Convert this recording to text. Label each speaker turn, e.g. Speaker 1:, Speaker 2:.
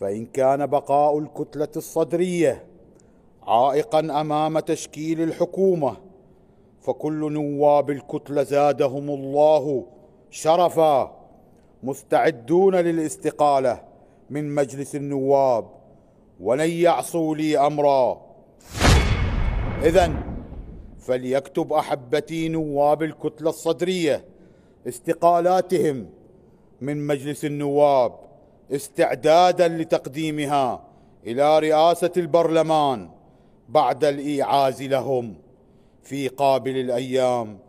Speaker 1: فان كان بقاء الكتله الصدريه عائقا امام تشكيل الحكومه فكل نواب الكتله زادهم الله شرفا مستعدون للاستقاله من مجلس النواب ولن يعصوا لي امرا اذا فليكتب احبتي نواب الكتله الصدريه استقالاتهم من مجلس النواب استعدادا لتقديمها الى رئاسه البرلمان بعد الايعاز لهم في قابل الايام